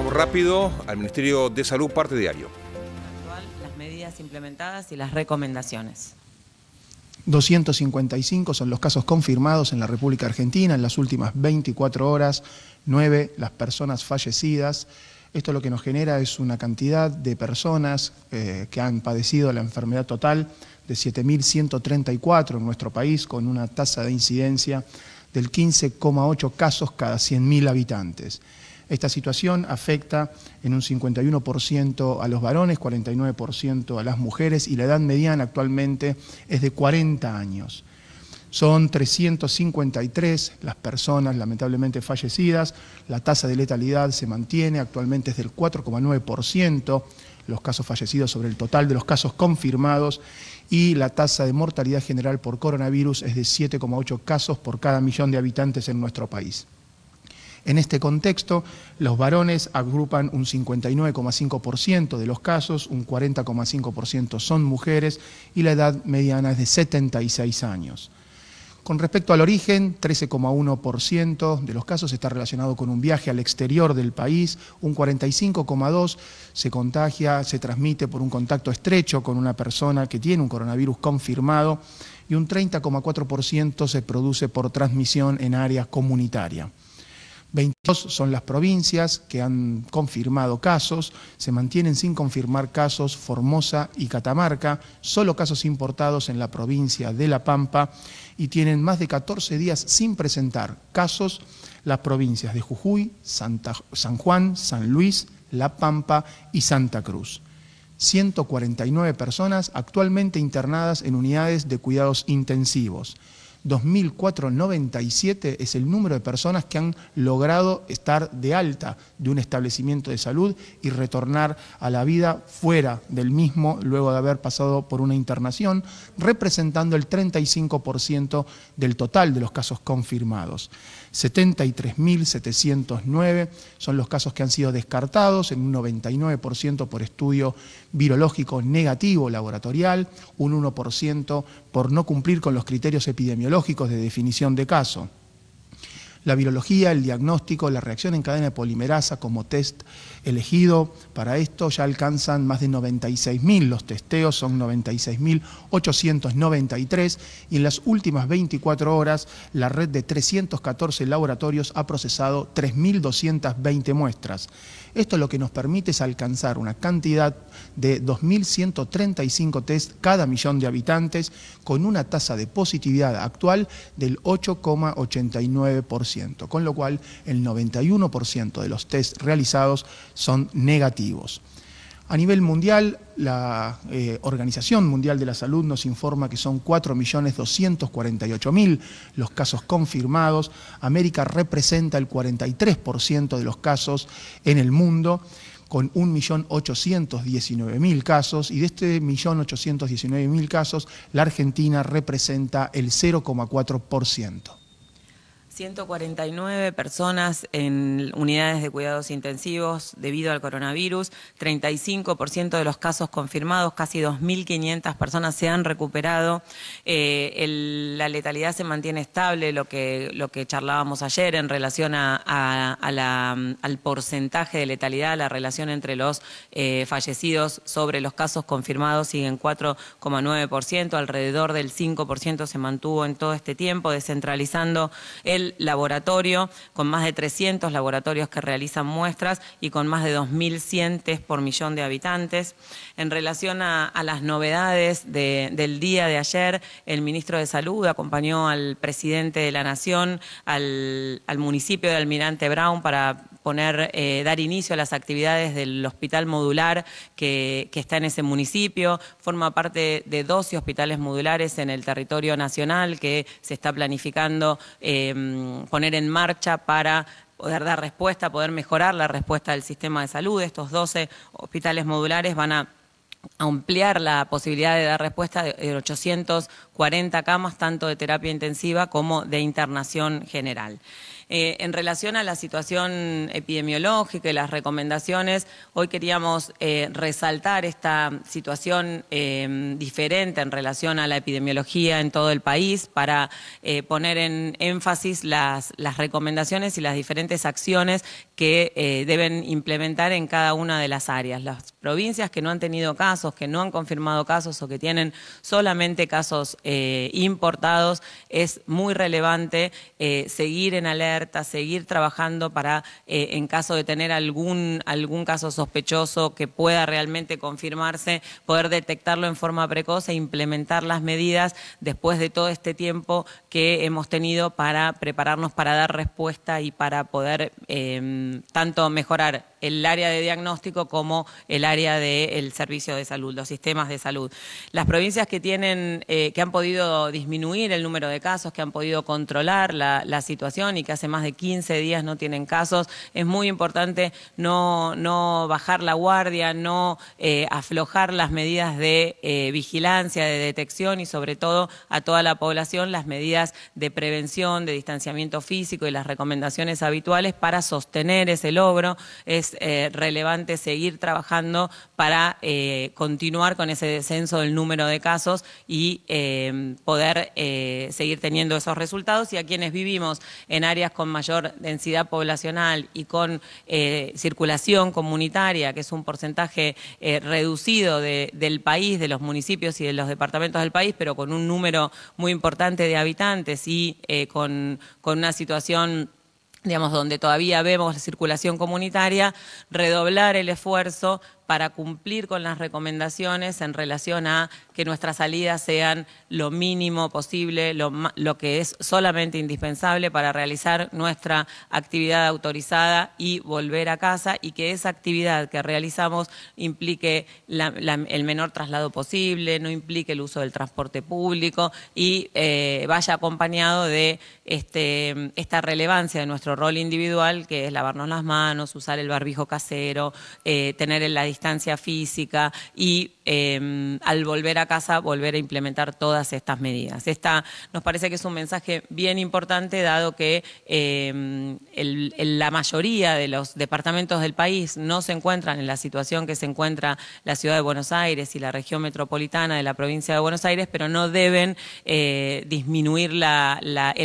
Vamos rápido al Ministerio de Salud, parte diario. Las medidas implementadas y las recomendaciones. 255 son los casos confirmados en la República Argentina en las últimas 24 horas, 9 las personas fallecidas. Esto lo que nos genera es una cantidad de personas eh, que han padecido la enfermedad total de 7.134 en nuestro país, con una tasa de incidencia del 15,8 casos cada 100.000 habitantes. Esta situación afecta en un 51% a los varones, 49% a las mujeres y la edad mediana actualmente es de 40 años. Son 353 las personas lamentablemente fallecidas, la tasa de letalidad se mantiene, actualmente es del 4,9% los casos fallecidos sobre el total de los casos confirmados y la tasa de mortalidad general por coronavirus es de 7,8 casos por cada millón de habitantes en nuestro país. En este contexto, los varones agrupan un 59,5% de los casos, un 40,5% son mujeres y la edad mediana es de 76 años. Con respecto al origen, 13,1% de los casos está relacionado con un viaje al exterior del país, un 45,2% se contagia, se transmite por un contacto estrecho con una persona que tiene un coronavirus confirmado y un 30,4% se produce por transmisión en área comunitaria. 22 son las provincias que han confirmado casos, se mantienen sin confirmar casos Formosa y Catamarca, solo casos importados en la provincia de La Pampa y tienen más de 14 días sin presentar casos las provincias de Jujuy, Santa, San Juan, San Luis, La Pampa y Santa Cruz. 149 personas actualmente internadas en unidades de cuidados intensivos. 2.497 es el número de personas que han logrado estar de alta de un establecimiento de salud y retornar a la vida fuera del mismo luego de haber pasado por una internación, representando el 35% del total de los casos confirmados. 73.709 son los casos que han sido descartados en un 99% por estudio virológico negativo laboratorial, un 1% por no cumplir con los criterios epidemiológicos de definición de caso. La virología, el diagnóstico, la reacción en cadena de polimerasa como test elegido para esto. Ya alcanzan más de 96.000 los testeos, son 96.893 y en las últimas 24 horas la red de 314 laboratorios ha procesado 3.220 muestras. Esto lo que nos permite es alcanzar una cantidad de 2.135 test cada millón de habitantes con una tasa de positividad actual del 8,89%, con lo cual el 91% de los test realizados son negativos. A nivel mundial, la eh, Organización Mundial de la Salud nos informa que son 4.248.000 los casos confirmados. América representa el 43% de los casos en el mundo con 1.819.000 casos y de este 1.819.000 casos la Argentina representa el 0,4%. 149 personas en unidades de cuidados intensivos debido al coronavirus, 35% de los casos confirmados, casi 2.500 personas se han recuperado, eh, la letalidad se mantiene estable, lo que, lo que charlábamos ayer en relación a, al porcentaje de letalidad, la relación entre los eh, fallecidos sobre los casos confirmados sigue en 4,9%, alrededor del 5% se mantuvo en todo este tiempo, descentralizando el laboratorio, con más de 300 laboratorios que realizan muestras y con más de 2.100 test por millón de habitantes. En relación a, las novedades del día de ayer, el ministro de Salud acompañó al presidente de la Nación, al, al municipio de Almirante Brown, para eh, dar inicio a las actividades del hospital modular que, está en ese municipio. Forma parte de 12 hospitales modulares en el territorio nacional que se está planificando em, poner en marcha para poder dar respuesta, poder mejorar la respuesta del sistema de salud. Estos 12 hospitales modulares van a ampliar la posibilidad de dar respuesta de 800 40 camas, tanto de terapia intensiva como de internación general. Eh, en relación a la situación epidemiológica y las recomendaciones, hoy queríamos eh, resaltar esta situación eh, diferente en relación a la epidemiología en todo el país para poner en énfasis las, las, recomendaciones y las diferentes acciones que deben implementar en cada una de las áreas. Las provincias que no han tenido casos, que no han confirmado casos o que tienen solamente casos eh, importados, es muy relevante eh, seguir en alerta, seguir trabajando para, eh, en caso de tener algún, algún caso sospechoso que pueda realmente confirmarse, poder detectarlo en forma precoz e implementar las medidas después de todo este tiempo que hemos tenido para prepararnos para dar respuesta y para poder tanto mejorar el área de diagnóstico como el área del servicio de salud, los sistemas de salud. Las provincias que tienen, eh, que han podido disminuir el número de casos, que han podido controlar la, situación y que hace más de 15 días no tienen casos, es muy importante no, bajar la guardia, no eh, aflojar las medidas de eh, vigilancia, de detección y sobre todo a toda la población las medidas de prevención, de distanciamiento físico y las recomendaciones habituales para sostener ese logro. Es eh, relevante seguir trabajando para eh, continuar con ese descenso del número de casos y eh, poder seguir teniendo esos resultados. Y a quienes vivimos en áreas con mayor densidad poblacional y con circulación comunitaria, que es un porcentaje reducido del país, de los municipios y de los departamentos del país, pero con un número muy importante de habitantes y con una situación digamos, donde todavía vemos la circulación comunitaria, redoblar el esfuerzo para cumplir con las recomendaciones en relación a que nuestras salidas sean lo mínimo posible, lo, que es solamente indispensable para realizar nuestra actividad autorizada y volver a casa y que esa actividad que realizamos implique el menor traslado posible, no implique el uso del transporte público y eh, vaya acompañado de este, esta relevancia de nuestro rol individual que es lavarnos las manos, usar el barbijo casero, eh, tener la distancia distancia física y Em, al volver a casa, volver a implementar todas estas medidas. Esta nos parece que es un mensaje bien importante, dado que em, la mayoría de los departamentos del país no se encuentran en la situación que se encuentra la ciudad de Buenos Aires y la región metropolitana de la provincia de Buenos Aires, pero no deben eh, disminuir el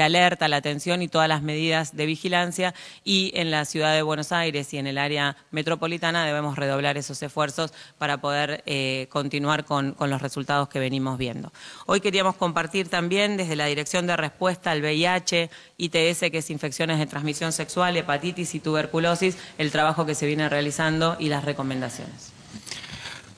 alerta, la atención y todas las medidas de vigilancia. Y en la ciudad de Buenos Aires y en el área metropolitana debemos redoblar esos esfuerzos para poder eh, continuar con, con, los resultados que venimos viendo. Hoy queríamos compartir también desde la Dirección de Respuesta al VIH, ITS, que es infecciones de transmisión sexual, hepatitis y tuberculosis, el trabajo que se viene realizando y las recomendaciones.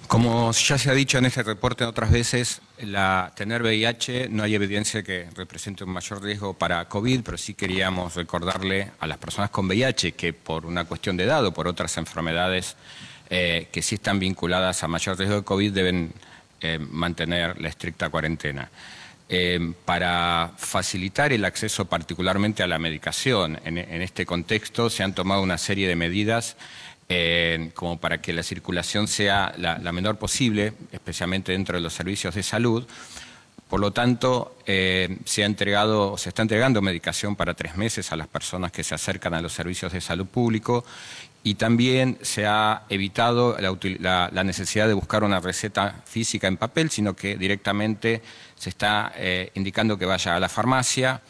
Como ya se ha dicho en este reporte otras veces, la, tener VIH no hay evidencia que represente un mayor riesgo para COVID, pero sí queríamos recordarle a las personas con VIH que por una cuestión de edad o por otras enfermedades eh, que si están vinculadas a mayor riesgo de COVID deben eh, mantener la estricta cuarentena. Eh, para facilitar el acceso particularmente a la medicación, en, este contexto se han tomado una serie de medidas como para que la circulación sea la menor posible, especialmente dentro de los servicios de salud por lo tanto, eh, se ha entregado, se está entregando medicación para tres meses a las personas que se acercan a los servicios de salud público y también se ha evitado la, necesidad de buscar una receta física en papel, sino que directamente se está eh, indicando que vaya a la farmacia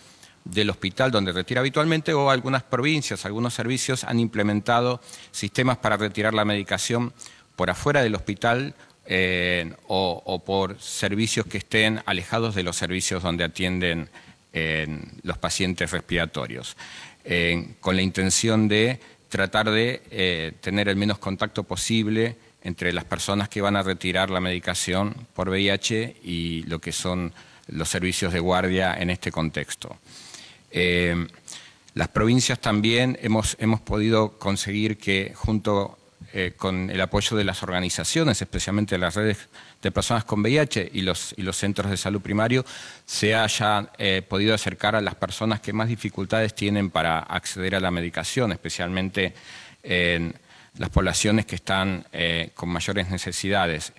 del hospital donde retira habitualmente o algunas provincias, algunos servicios han implementado sistemas para retirar la medicación por afuera del hospital o, por servicios que estén alejados de los servicios donde atienden los pacientes respiratorios, con la intención de tratar de eh, tener el menos contacto posible entre las personas que van a retirar la medicación por VIH y lo que son los servicios de guardia en este contexto. Eh, las provincias también hemos, hemos, podido conseguir que junto eh, con el apoyo de las organizaciones, especialmente las redes de personas con VIH y los, centros de salud primario, se haya eh, podido acercar a las personas que más dificultades tienen para acceder a la medicación, especialmente en las poblaciones que están eh, con mayores necesidades.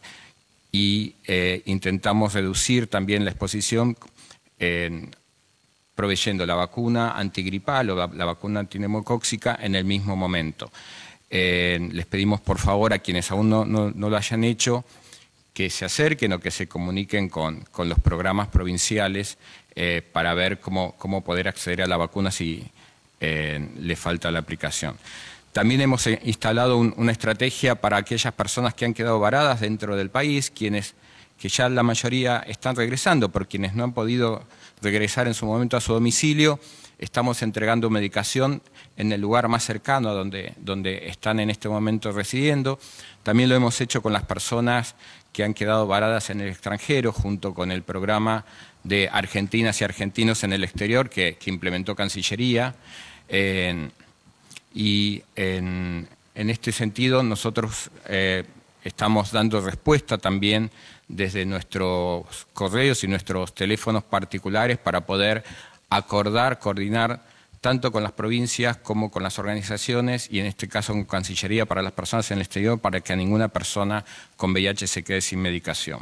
Y intentamos reducir también la exposición proveyendo la vacuna antigripal o la, la vacuna antinemocóxica en el mismo momento. Eh, les pedimos por favor a quienes aún no, lo hayan hecho que se acerquen o que se comuniquen con, los programas provinciales eh, para ver cómo, poder acceder a la vacuna si eh, le falta la aplicación. También hemos instalado una estrategia para aquellas personas que han quedado varadas dentro del país, quienes que ya la mayoría están regresando, por quienes no han podido regresar en su momento a su domicilio, estamos entregando medicación en el lugar más cercano a donde, donde están en este momento residiendo. También lo hemos hecho con las personas que han quedado varadas en el extranjero, junto con el programa de argentinas y argentinos en el exterior que, implementó Cancillería. y en, este sentido nosotros eh, estamos dando respuesta también desde nuestros correos y nuestros teléfonos particulares para poder acordar, coordinar tanto con las provincias como con las organizaciones y en este caso con Cancillería para las personas en el exterior para que ninguna persona con VIH se quede sin medicación.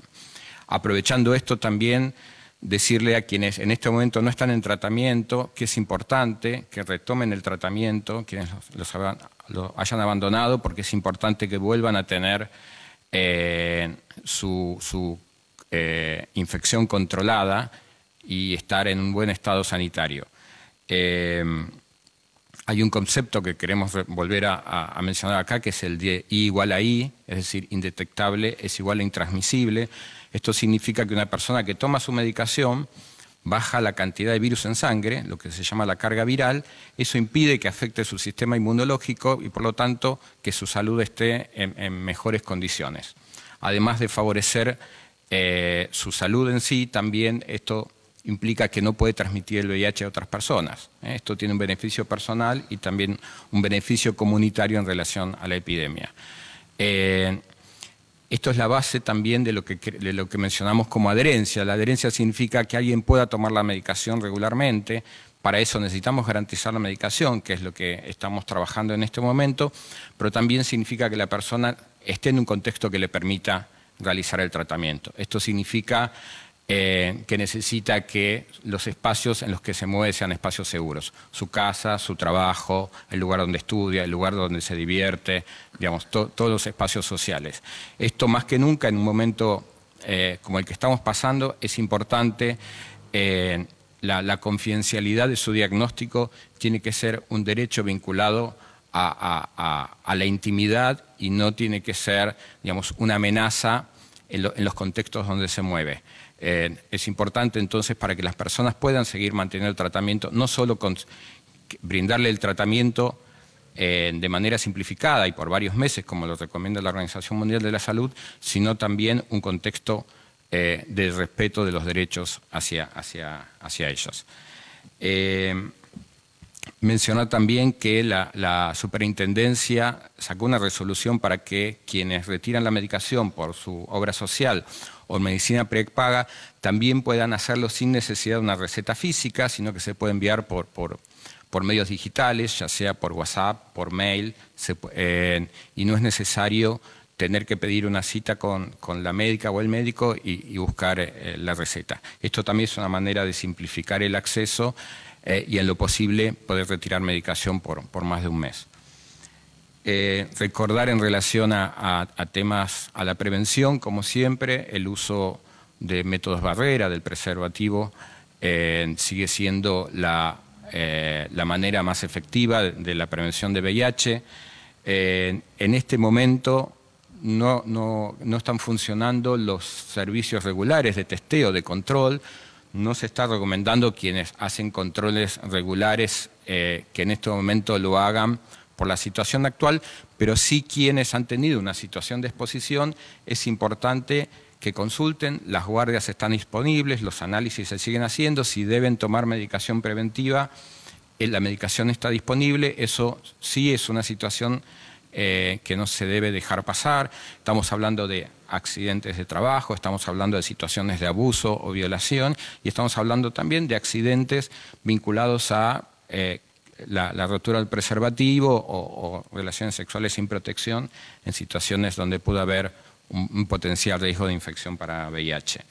Aprovechando esto también decirle a quienes en este momento no están en tratamiento que es importante que retomen el tratamiento, quienes lo hayan abandonado, porque es importante que vuelvan a tener eh, su, eh, infección controlada y estar en un buen estado sanitario. Eh, hay un concepto que queremos volver a, mencionar acá, que es el de I igual a I, es decir, indetectable es igual a intransmisible. Esto significa que una persona que toma su medicación baja la cantidad de virus en sangre, lo que se llama la carga viral, eso impide que afecte su sistema inmunológico y por lo tanto que su salud esté en, mejores condiciones. Además de favorecer eh, su salud en sí, también esto implica que no puede transmitir el VIH a otras personas. ¿eh? Esto tiene un beneficio personal y también un beneficio comunitario en relación a la epidemia. Eh, esto es la base también de lo, que, de lo que mencionamos como adherencia. La adherencia significa que alguien pueda tomar la medicación regularmente. Para eso necesitamos garantizar la medicación, que es lo que estamos trabajando en este momento, pero también significa que la persona esté en un contexto que le permita realizar el tratamiento. Esto significa eh, que necesita que los espacios en los que se mueve sean espacios seguros. Su casa, su trabajo, el lugar donde estudia, el lugar donde se divierte, digamos, todos los espacios sociales. Esto más que nunca en un momento eh, como el que estamos pasando es importante. Eh, la, confidencialidad de su diagnóstico tiene que ser un derecho vinculado a, la intimidad y no tiene que ser, digamos, una amenaza en los contextos donde se mueve. Eh, es importante entonces para que las personas puedan seguir manteniendo el tratamiento, no solo con brindarle el tratamiento eh, de manera simplificada y por varios meses, como lo recomienda la Organización Mundial de la Salud, sino también un contexto eh, de respeto de los derechos hacia, hacia, hacia ellos. Mencionó también que la, la superintendencia sacó una resolución para que quienes retiran la medicación por su obra social o medicina prepaga también puedan hacerlo sin necesidad de una receta física, sino que se puede enviar por, por, por medios digitales, ya sea por WhatsApp, por mail, y no es necesario tener que pedir una cita con, la médica o el médico y, buscar eh, la receta. Esto también es una manera de simplificar el acceso eh, y en lo posible poder retirar medicación por más de un mes. Eh, recordar en relación a, temas, a la prevención, como siempre, el uso de métodos barrera, del preservativo, eh, sigue siendo eh, la, manera más efectiva de, la prevención de VIH. en este momento no, están funcionando los servicios regulares de testeo, de control, no se está recomendando quienes hacen controles regulares que en este momento lo hagan por la situación actual, pero sí quienes han tenido una situación de exposición, es importante que consulten, las guardias están disponibles, los análisis se siguen haciendo, si deben tomar medicación preventiva, eh, la medicación está disponible, eso sí es una situación eh, que no se debe dejar pasar. Estamos hablando de accidentes de trabajo, estamos hablando de situaciones de abuso o violación y estamos hablando también de accidentes vinculados a eh, la, rotura del preservativo o, relaciones sexuales sin protección en situaciones donde pudo haber un, potencial riesgo de infección para VIH.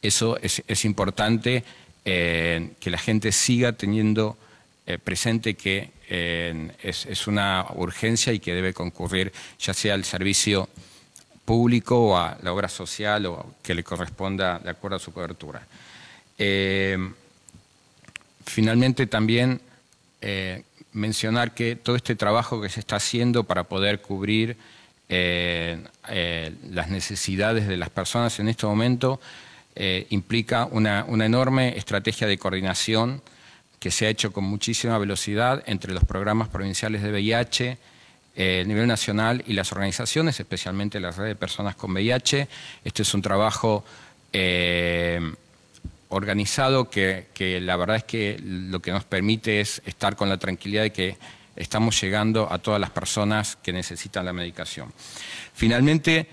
Eso es, importante eh, que la gente siga teniendo eh, presente que eh, es, una urgencia y que debe concurrir ya sea al servicio público o a la obra social o que le corresponda de acuerdo a su cobertura. finalmente también eh, mencionar que todo este trabajo que se está haciendo para poder cubrir eh, eh, las necesidades de las personas en este momento implica una, enorme estrategia de coordinación que se ha hecho con muchísima velocidad entre los programas provinciales de VIH, el nivel nacional y las organizaciones, especialmente la red de personas con VIH. Este es un trabajo organizado que, la verdad es que lo que nos permite es estar con la tranquilidad de que estamos llegando a todas las personas que necesitan la medicación. Finalmente,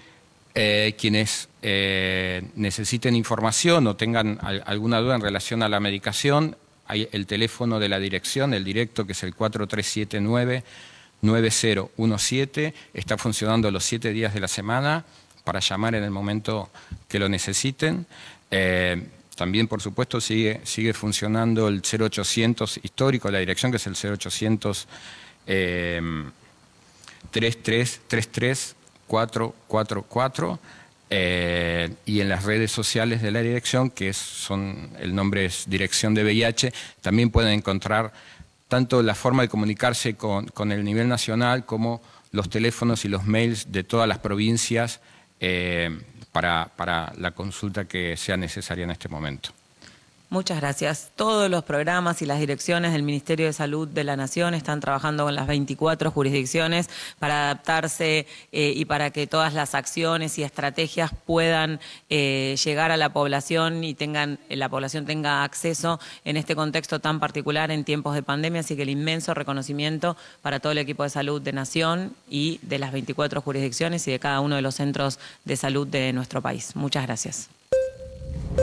eh, quienes eh, necesiten información o tengan alguna duda en relación a la medicación, hay el teléfono de la dirección, el directo, que es el 4379. 9017 está funcionando los siete días de la semana para llamar en el momento que lo necesiten. Eh, también, por supuesto, sigue, sigue funcionando el 0800 histórico, la dirección que es el 0800 eh, eh, y en las redes sociales de la dirección, que son, el nombre es Dirección de VIH, también pueden encontrar tanto la forma de comunicarse con, el nivel nacional como los teléfonos y los mails de todas las provincias. Eh, para, para la consulta que sea necesaria en este momento. Muchas gracias. Todos los programas y las direcciones del Ministerio de Salud de la Nación están trabajando con las 24 jurisdicciones para adaptarse eh, y para que todas las acciones y estrategias puedan eh, llegar a la población y tengan eh, la población tenga acceso en este contexto tan particular en tiempos de pandemia. Así que el inmenso reconocimiento para todo el equipo de salud de Nación y de las 24 jurisdicciones y de cada uno de los centros de salud de nuestro país. Muchas gracias.